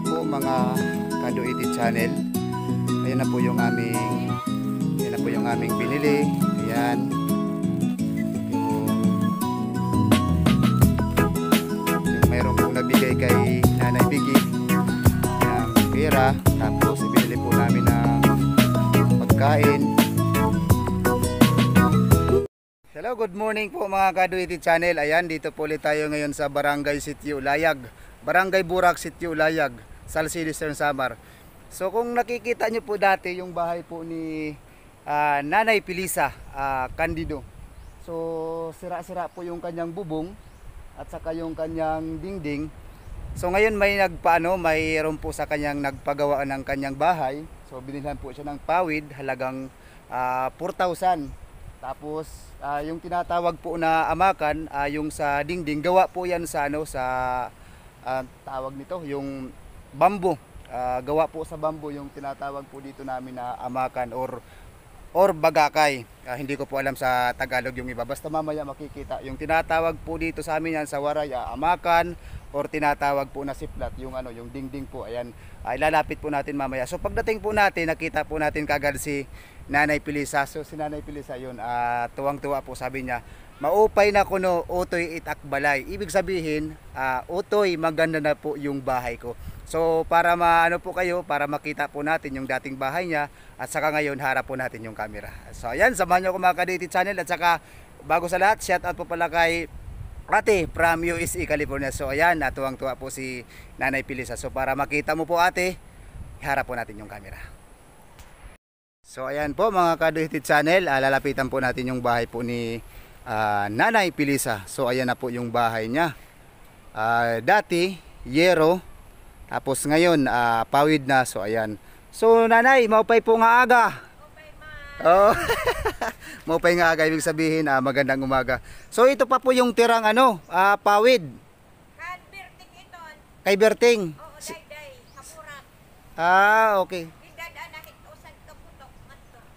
na po mga Kaduiti Channel. Ayan na po yung aming ayan na po yung aming binili. Ayan. Yung meron pong nabigay kay Nanay Biggie ng pera. Tapos ibinili po namin ng pagkain. Hello, good morning po mga Kaduiti Channel. Ayan, dito po ulit tayo ngayon sa Barangay Sitio Ulayag. Barangay Burak, Sitio Ulayag. Salcedo, Sir Samar. So kung nakikita nyo po dati yung bahay po ni uh, Nanay Pilisa uh, Candido. So sira-sira po yung kanyang bubong at saka yung kanyang dingding. So ngayon may nagpaano, mayroon po sa kanyang nagpagawa ng kanyang bahay. So binilhan po siya ng pawid halagang uh, ah, 4,000. Tapos uh, yung tinatawag po na amakan, uh, yung sa dingding gawa po 'yan sa ano sa uh, tawag nito, yung bamboo. Uh, gawa po sa bamboo yung tinatawag po dito namin na amakan or or bagakay. Uh, hindi ko po alam sa Tagalog yung iba. Basta mamaya makikita. Yung tinatawag po dito sa amin yan sa Waray, uh, amakan or tinatawag po na siplat, yung ano, yung dingding po. Ayan, uh, ilalapit po natin mamaya. So pagdating po natin, nakita po natin kagad si Nanay Pilisa. So si Nanay Pilisa yun, uh, tuwang-tuwa po sabi niya, Maupay na kuno, utoy itakbalay. Ibig sabihin, uh, utoy maganda na po yung bahay ko. So para maano po kayo, para makita po natin yung dating bahay niya at saka ngayon harap po natin yung camera. So ayan, samahan niyo ako mga Kaditi Channel at saka bago sa lahat, shout out po pala kay Ate from USE California. So ayan, natuwang-tuwa po si Nanay Pilisa. So para makita mo po ate, harap po natin yung camera. So ayan po mga Kaditi Channel, ah, lalapitan po natin yung bahay po ni uh, Nanay Pilisa. So ayan na po yung bahay niya. Uh, dati, Yero, tapos ngayon, uh, pawid na. So, ayan. So, nanay, maupay po nga aga. Maupay, Oh. maupay nga aga, ibig sabihin, uh, magandang umaga. So, ito pa po yung tirang ano, uh, pawid. Kan ito. Kay Berting? Oo, oh, dayday, Ah, okay.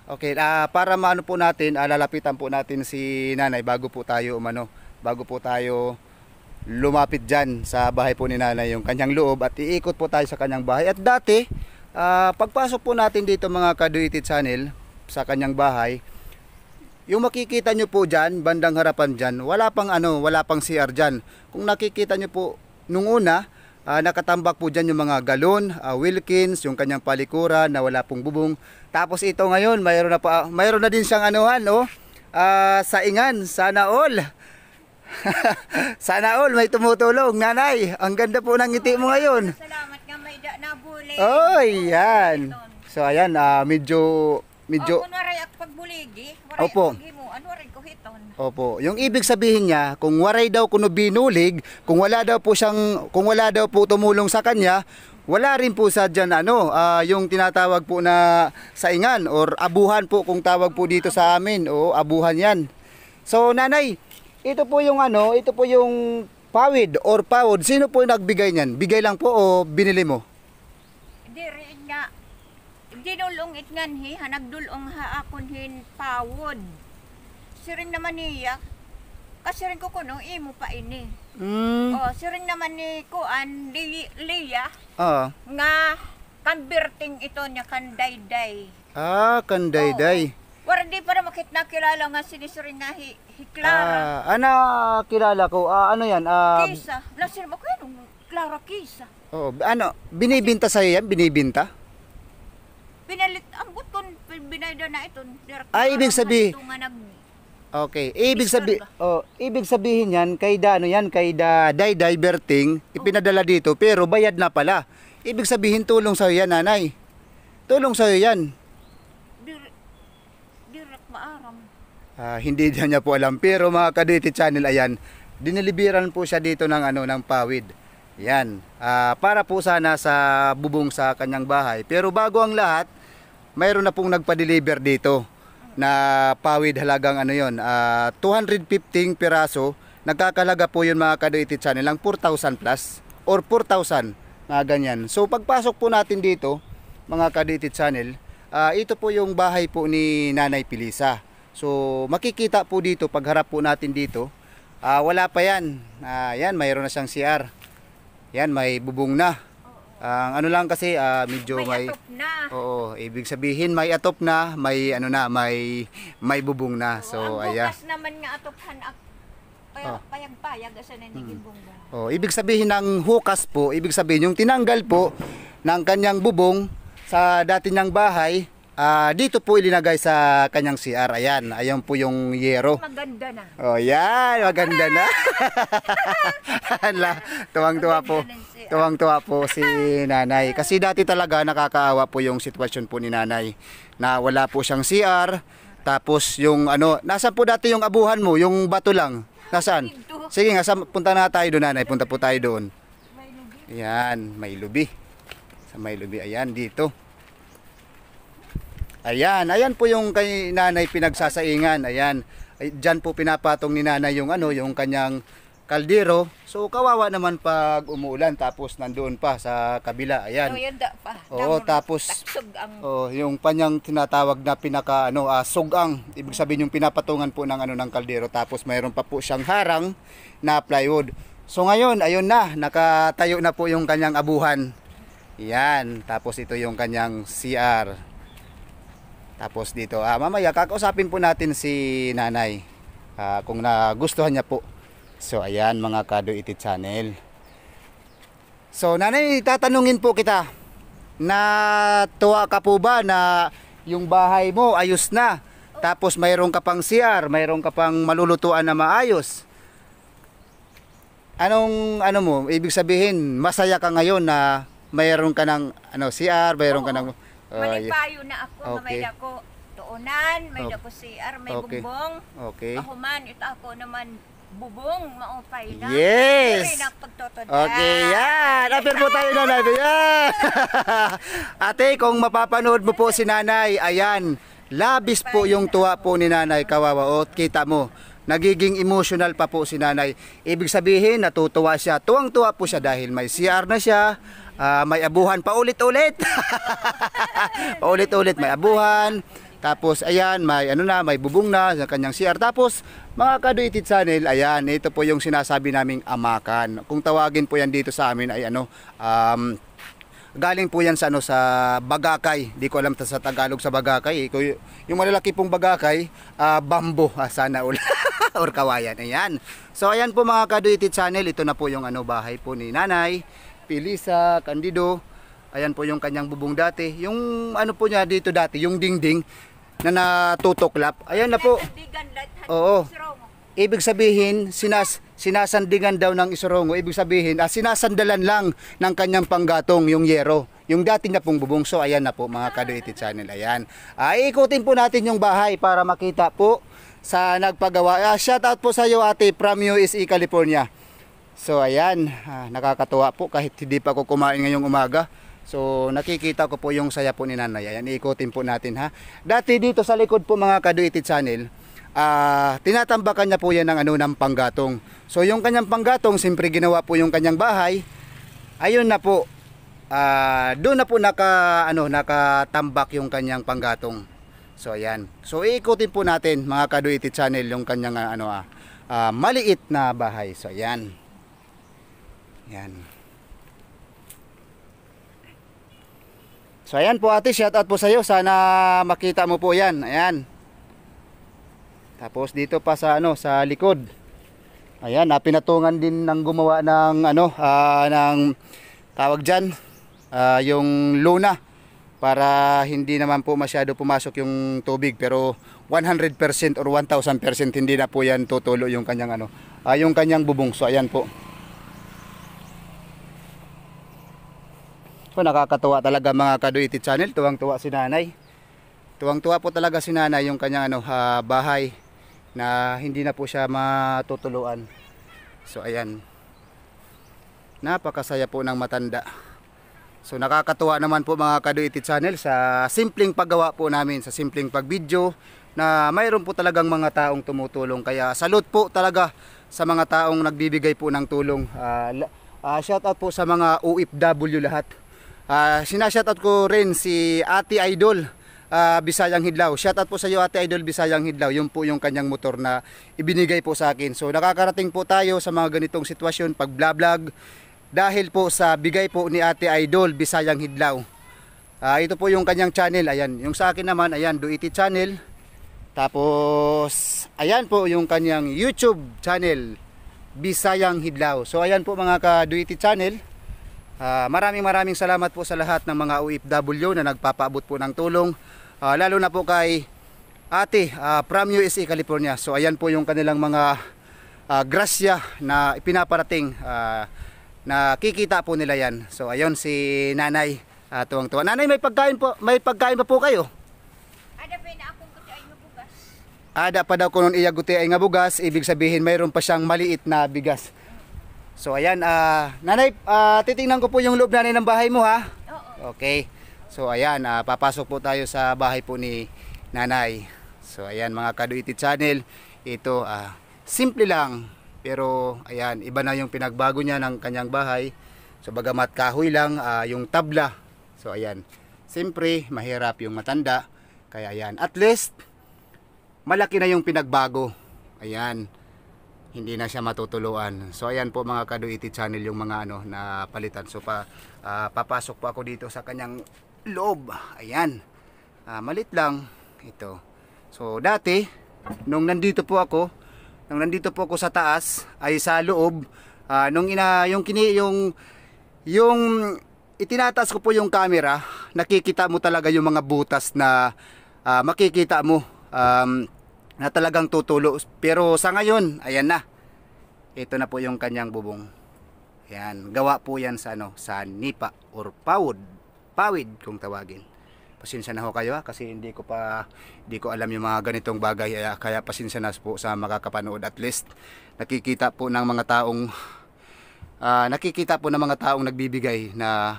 Okay, uh, para maano po natin, uh, lalapitan po natin si nanay bago po tayo umano, bago po tayo lumapit dyan sa bahay po ni nanay yung kanyang loob at iikot po tayo sa kanyang bahay at dati uh, pagpasok po natin dito mga kaduitit channel sa kanyang bahay yung makikita nyo po dyan bandang harapan dyan wala pang ano wala pang CR dyan kung nakikita nyo po nung una uh, nakatambak po dyan yung mga galon uh, Wilkins yung kanyang palikuran na wala pong bubong tapos ito ngayon mayroon na, pa, mayroon na din siyang anuhan no? Oh. uh, saingan sana all Sana all may tumutulong. Nanay, ang ganda po ng ngiti mo ngayon. Salamat nga may da nabuli. Oh, yan. So ayan, uh, medyo medyo oh, kunwaray at pagbuligi. Waray Opo. Mo, ano waray ko hiton. Opo. Yung ibig sabihin niya, kung waray daw kuno binulig, kung wala daw po siyang kung wala daw po tumulong sa kanya, wala rin po sa dyan ano, uh, yung tinatawag po na saingan or abuhan po kung tawag po dito sa amin. O abuhan yan. So nanay, ito po yung ano, ito po yung pawid or pawod. Sino po yung nagbigay niyan? Bigay lang po o binili mo? Hindi Diri na dinulong itngan hi, hanagdulong ha akon hin pawod. Sirin naman niya, ah. kasi rin ko kuno imo pa ini. Mm. Oh, sirin naman ni kuan li, Liya. Oo. Ah. Nga converting ito niya kanday-day. Ah, kandayday. Oo. Para di para makit na kilala nga si ni Surinahi hi Clara. Ah, ana ah, kilala ko. Ah, ano 'yan? Ah, Kisa. Nasir mo ko yan, Clara Kisa. Oh, ano, binibinta sa yan, binibinta? Pinalit ang gut binayda na ito. Ah, ibig sabi nga nag Okay, ibig sabi oh, ibig sabihin 'yan kay da ano 'yan kay da Day Diverting ipinadala dito pero bayad na pala. Ibig sabihin tulong sa 'yan nanay. Tulong sa 'yan maaram. Uh, hindi niya po alam pero mga kadete channel ayan, diniliberan po siya dito ng ano ng pawid. Yan. Uh, para po sana sa bubong sa kanyang bahay. Pero bago ang lahat, mayroon na pong nagpa-deliver dito na pawid halagang ano yon uh, 215 piraso nagkakalaga po yun mga kadoiti channel ng 4,000 plus or 4,000 mga ganyan so pagpasok po natin dito mga kadoiti channel Uh, ito po yung bahay po ni Nanay Pilisa. So makikita po dito, pagharap po natin dito, uh, wala pa yan. Uh, yan, mayroon na siyang CR. Yan, may bubong na. Ang uh, ano lang kasi uh, medyo may, may atop na. Oo, ibig sabihin may atop na, may ano na, may may bubong na. So, oh, ang ayan. naman nga atophan ako payag, oh. payag-payag asa na niging hmm. Oh, ibig sabihin ng hukas po, ibig sabihin yung tinanggal po ng kanyang bubong sa dati niyang bahay, uh, dito po ilinagay sa kanyang CR. Ayan, ayan po yung yero. Maganda na. Oh, yan, maganda na. Ah! tuwang-tuwa po. Tuwang-tuwa po si nanay. Kasi dati talaga nakakaawa po yung sitwasyon po ni nanay na wala po siyang CR. Tapos yung ano, nasa po dati yung abuhan mo, yung bato lang. Nasaan? Sige nga, punta na tayo doon nanay. Punta po tayo doon. Yan, may lubi. Sa may lubi. Ayan, dito. Ayan, ayan po yung kay nanay pinagsasaingan. Ayan. Ay, Diyan po pinapatong ni nanay yung ano, yung kanyang kaldero. So kawawa naman pag umuulan tapos nandoon pa sa kabila. Ayan. Oh, no, da, pa. Oo, tapos ang... oh, yung panyang tinatawag na pinaka ano, uh, ah, sugang. Ibig sabihin yung pinapatungan po ng ano ng kaldero tapos mayroon pa po siyang harang na plywood. So ngayon, ayun na, nakatayo na po yung kanyang abuhan. Yan, tapos ito yung kanyang CR. Tapos dito, ah, mamaya kakausapin po natin si nanay ah, kung nagustuhan niya po. So ayan mga Kado Iti Channel. So nanay, tatanungin po kita. na tuwa ka po ba na yung bahay mo ayos na? Tapos mayroon ka pang CR, mayroon ka pang malulutuan na maayos. Anong ano mo, ibig sabihin, masaya ka ngayon na mayroon ka ng ano, CR, mayroon Oo. ka ng... Uh, ah, Malipayo na ako okay. na may dako tuunan, may dako CR, may okay. bumbong. Okay. Ako man, ito ako naman bubong, maupay na. Yes! Na Okay, yan! After po tayo na natin. Yeah. Ate, kung mapapanood mo po si nanay, ayan, labis po yung tuwa po ni nanay, kawawa. O, kita mo, nagiging emotional pa po si nanay. Ibig sabihin, natutuwa siya. Tuwang-tuwa po siya dahil may CR na siya, uh, may abuhan pa ulit-ulit. Paulit-ulit may abuhan. Tapos ayan, may ano na, may bubong na sa kanyang CR. Tapos mga kaduitit channel, ayan, ito po yung sinasabi naming amakan. Kung tawagin po yan dito sa amin ay ano, um, galing po yan sa ano sa Bagakay. Di ko alam ta sa Tagalog sa Bagakay. Yung malalaki pong Bagakay, uh, ah, bambo ah, sana ul or kawayan. Ayan. So ayan po mga kaduitit channel, ito na po yung ano bahay po ni Nanay. Pilisa, Candido. Ayan po yung kanyang bubong dati. Yung ano po niya dito dati, yung dingding na natutoklap. Ayan na po. Oo. Ibig sabihin, sinas sinasandigan daw ng isurongo. Ibig sabihin, ah, sinasandalan lang ng kanyang panggatong yung yero. Yung dati na pong bubong. So, ayan na po mga Kaduitit Channel. Ayan. Ay, ah, ikutin po natin yung bahay para makita po sa nagpagawa. Ah, shout out po sa iyo ate from USE California. So ayan, ah, nakakatuwa po kahit hindi pa ako kumain ngayong umaga. So nakikita ko po yung saya po ni nanay. Ayan, iikutin po natin ha. Dati dito sa likod po mga kaduitid channel, ah, tinatambakan niya po yan ng ano ng panggatong. So yung kanyang panggatong, siyempre ginawa po yung kanyang bahay. Ayun na po, ah, doon na po naka, ano, nakatambak yung kanyang panggatong. So ayan. So iikutin po natin mga kaduiti channel yung kanyang ah, ano ah, ah, maliit na bahay. So ayan. Yan. So ayan po ate, shout out po sa iyo. Sana makita mo po 'yan. Ayan. Tapos dito pa sa ano, sa likod. Ayan, napinatungan din ng gumawa ng ano, uh, ng tawag diyan, uh, ah, yung luna para hindi naman po masyado pumasok yung tubig pero 100% or 1000% hindi na po yan tutulo yung kanyang ano, uh, yung kanyang bubong. So ayan po. So, nakakatuwa talaga mga Kaduiti Channel. Tuwang-tuwa si nanay. Tuwang-tuwa po talaga si nanay yung kanyang ano, uh, bahay na hindi na po siya matutuluan. So, ayan. Napakasaya po ng matanda. So, nakakatuwa naman po mga Kaduiti Channel sa simpleng paggawa po namin, sa simpleng pagbidyo na mayroon po talagang mga taong tumutulong. Kaya, salute po talaga sa mga taong nagbibigay po ng tulong. Uh, ah, uh, ah, shout out po sa mga OFW lahat Uh, sinashoutout ko rin si Ate Idol uh, Bisayang Hidlaw. Shoutout po sa iyo Ate Idol Bisayang Hidlaw. Yung po yung kanyang motor na ibinigay po sa akin. So nakakarating po tayo sa mga ganitong sitwasyon pag vlog dahil po sa bigay po ni Ate Idol Bisayang Hidlaw. Uh, ito po yung kanyang channel. Ayan. Yung sa akin naman, ayan, Duiti Channel. Tapos, ayan po yung kanyang YouTube channel, Bisayang Hidlaw. So, ayan po mga ka-Duiti Channel. Uh, maraming maraming salamat po sa lahat ng mga OFW na nagpapaabot po ng tulong. Uh, lalo na po kay ate uh, from USA, California. So ayan po yung kanilang mga uh, grasya na ipinaparating Uh, nakikita po nila yan. So ayun si nanay uh, tuwang-tuwa. Nanay may pagkain po, may pagkain pa po kayo? Ada pa na akong kuti ay bugas. Ada pa daw kunon iya guti ay nga bugas, ibig sabihin mayroon pa siyang maliit na bigas. So ayan, uh, nanay, uh, titingnan ko po yung loob nanay ng bahay mo ha. Oo. Okay. So ayan, uh, papasok po tayo sa bahay po ni nanay. So ayan mga Kaduiti Channel, ito uh, simple lang. Pero ayan, iba na yung pinagbago niya ng kanyang bahay. So bagamat kahoy lang, uh, yung tabla. So ayan, siyempre mahirap yung matanda. Kaya ayan, at least malaki na yung pinagbago. Ayan hindi na siya matutuluan. So ayan po mga Kaduiti channel yung mga ano na palitan. So pa uh, papasok po ako dito sa kanyang loob. Ayan. Uh, malit lang ito. So dati nung nandito po ako, nung nandito po ako sa taas ay sa loob uh, nung ina yung kini yung yung itinataas ko po yung camera, nakikita mo talaga yung mga butas na uh, makikita mo um, na talagang tutulo. Pero sa ngayon, ayan na. Ito na po yung kanyang bubong. Ayan, gawa po yan sa, ano, sa nipa or pawid, pawid kung tawagin. Pasensya na ho kayo ha, kasi hindi ko pa hindi ko alam yung mga ganitong bagay kaya, eh, kaya pasensya na po sa makakapanood at least nakikita po ng mga taong uh, nakikita po ng mga taong nagbibigay na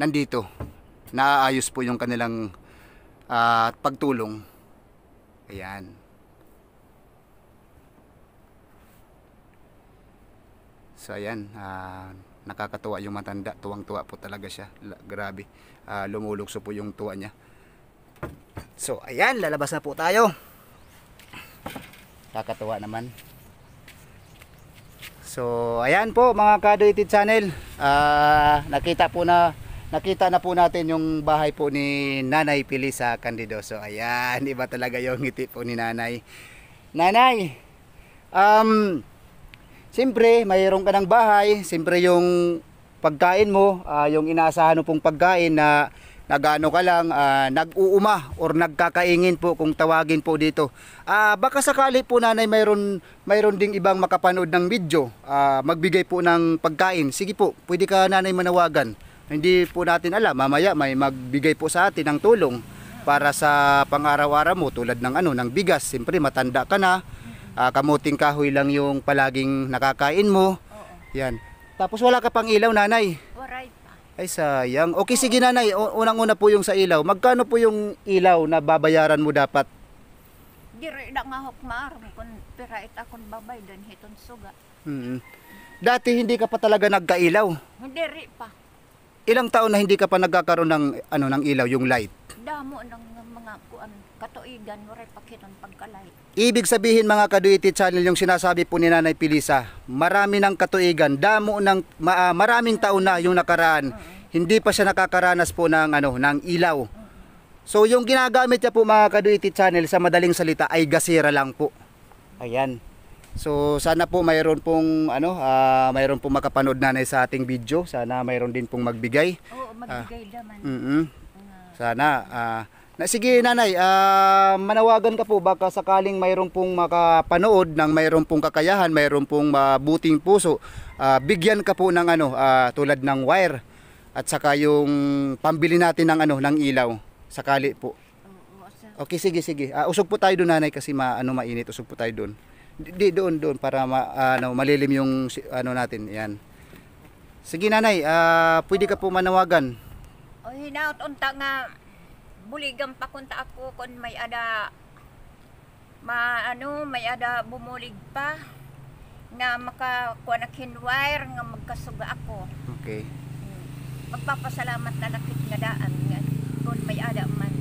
nandito naayos po yung kanilang uh, pagtulong Ayan. So ayan, uh, nakakatuwa yung matanda. Tuwang-tuwa po talaga siya. La grabe. Uh, lumulukso po yung tuwa niya. So ayan, lalabas na po tayo. Kakatuwa naman. So ayan po mga Kadoitid Channel. Uh, nakita po na nakita na po natin yung bahay po ni Nanay Pili sa Candidoso. Ayan, iba talaga yung ngiti po ni Nanay. Nanay, um, siyempre, mayroon ka ng bahay. Siyempre, yung pagkain mo, uh, yung inaasahan mo pong pagkain na nagano ka lang, uh, nag-uuma or nagkakaingin po kung tawagin po dito. Uh, baka sakali po nanay mayroon, mayroon ding ibang makapanood ng video, uh, magbigay po ng pagkain. Sige po, pwede ka nanay manawagan. Hindi po natin alam, mamaya may magbigay po sa atin ng tulong para sa pang-araw-araw mo tulad ng ano, ng bigas. Siyempre matanda ka na, uh, kamuting kahoy lang yung palaging nakakain mo. Yan. Tapos wala ka pang ilaw, nanay. Ay sayang. Okay, sige nanay, unang-una po yung sa ilaw. Magkano po yung ilaw na babayaran mo dapat? Dire na nga hukmar, kung pirait akong babay doon, hiton suga. -hmm. Dati hindi ka pa talaga nagkailaw. Hindi pa. Ilang taon na hindi ka pa nagkakaroon ng ano ng ilaw yung light? Damo ng mga kuan katuigan wala pakitan light Ibig sabihin mga kaduiti channel yung sinasabi po ni Nanay Pilisa, marami ng katuigan, damo ng ma, uh, maraming taon na yung nakaraan. Uh-huh. Hindi pa siya nakakaranas po ng ano ng ilaw. So yung ginagamit niya po mga kaduiti channel sa madaling salita ay gasera lang po. Ayan. So sana po mayroon pong ano, uh, mayroon pong makapanood nanay sa ating video. Sana mayroon din pong magbigay. Oo, ah, magbigay uh, naman. Mm -hmm. Sana uh, na sige nanay, uh, manawagan ka po baka sakaling mayroon pong makapanood ng mayroon pong kakayahan, mayroon pong mabuting puso. Uh, bigyan ka po ng ano, uh, tulad ng wire at saka yung pambili natin ng ano, ng ilaw sakali po. Okay, sige, sige. Uh, usog po tayo doon nanay kasi maano mainit, usog po tayo doon. Di doon doon para ma, ano malilim yung ano natin. Yan. Sige nanay, uh, pwede ka po manawagan. Oh, hinaot unta nga buligan pakunta ako kon may ada ma ano may ada bumulig pa nga maka na kinwire nga magkasuga ako. Okay. Hmm. Magpapasalamat na nakit nga daan nga kung may ada man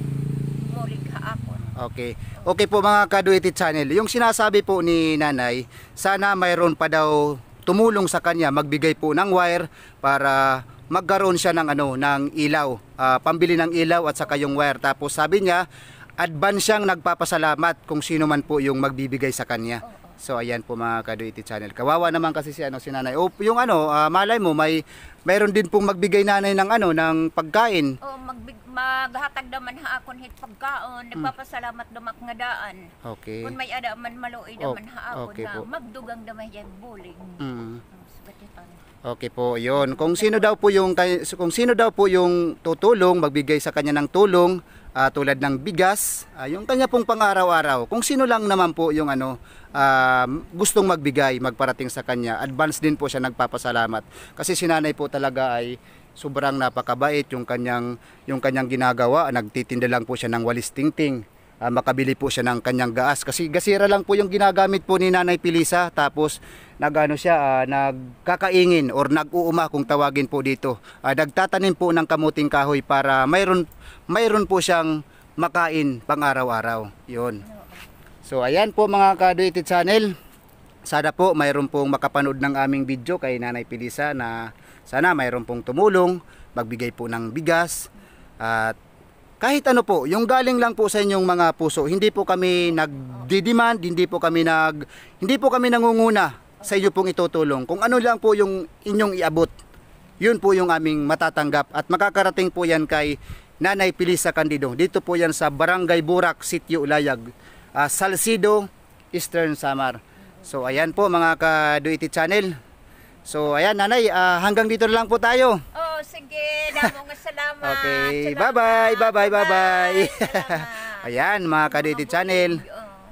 mulig ha ako. Okay. Okay po mga Kaduiti Channel. Yung sinasabi po ni nanay, sana mayroon pa daw tumulong sa kanya magbigay po ng wire para magkaroon siya ng ano ng ilaw, uh, pambili ng ilaw at saka yung wire. Tapos sabi niya, advance siyang nagpapasalamat kung sino man po yung magbibigay sa kanya. So ayan po mga Kaduiti Channel. Kawawa naman kasi si ano si nanay. O yung ano, uh, malay mo may mayroon din pong magbigay nanay ng ano ng pagkain. Oh, magbigay maghatag naman ha akon hit pagkaon hmm. nagpapasalamat dumak nga daan okay kun may ada man maluoy naman ha akon okay na magdugang damay yan bulig mm. Okay po, yon. Hmm. Kung sino daw po yung kung sino daw po yung tutulong, magbigay sa kanya ng tulong uh, tulad ng bigas, uh, yung kanya pong pang-araw-araw. Kung sino lang naman po yung ano uh, gustong magbigay, magparating sa kanya, advance din po siya nagpapasalamat. Kasi sinanay po talaga ay sobrang napakabait yung kanyang yung kanyang ginagawa nagtitinda lang po siya ng walis tingting uh, makabili po siya ng kanyang gaas kasi gasira lang po yung ginagamit po ni Nanay Pilisa tapos nagano siya uh, nagkakaingin or nag-uuma kung tawagin po dito uh, nagtatanim po ng kamuting kahoy para mayroon mayroon po siyang makain pang araw-araw yon so ayan po mga kaduited channel sana po mayroon pong makapanood ng aming video kay Nanay Pilisa na sana mayroon pong tumulong, magbigay po ng bigas at kahit ano po, yung galing lang po sa inyong mga puso. Hindi po kami nagdi-demand, hindi po kami nag hindi po kami nangunguna sa inyo pong itutulong. Kung ano lang po yung inyong iabot, yun po yung aming matatanggap at makakarating po yan kay Nanay sa Candido. Dito po yan sa Barangay Burak, Sitio Ulayag, uh, Salcido, Eastern Samar. So ayan po mga ka Channel, So ayan nanay, uh, hanggang dito na lang po tayo. Oo, oh, sige. Damo salamat. okay, bye-bye, bye-bye, bye-bye. ayan mga Kaditi Channel.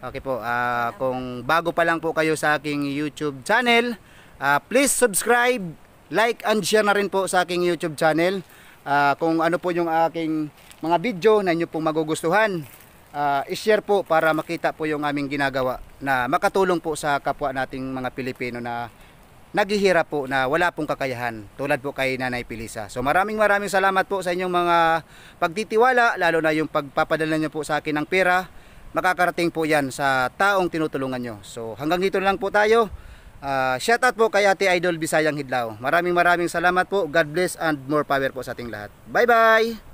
Okay po, uh, kung bago pa lang po kayo sa aking YouTube channel, uh, please subscribe, like and share na rin po sa aking YouTube channel. Uh, kung ano po yung aking mga video na inyo pong magugustuhan, uh, i-share po para makita po yung aming ginagawa na makatulong po sa kapwa nating mga Pilipino na naghihirap po na wala pong kakayahan tulad po kay Nanay Pilisa. So maraming maraming salamat po sa inyong mga pagtitiwala lalo na yung pagpapadala niyo po sa akin ng pera. Makakarating po yan sa taong tinutulungan nyo. So hanggang dito lang po tayo. Uh, ah, shout out po kay Ate Idol Bisayang Hidlaw. Maraming maraming salamat po. God bless and more power po sa ating lahat. Bye bye!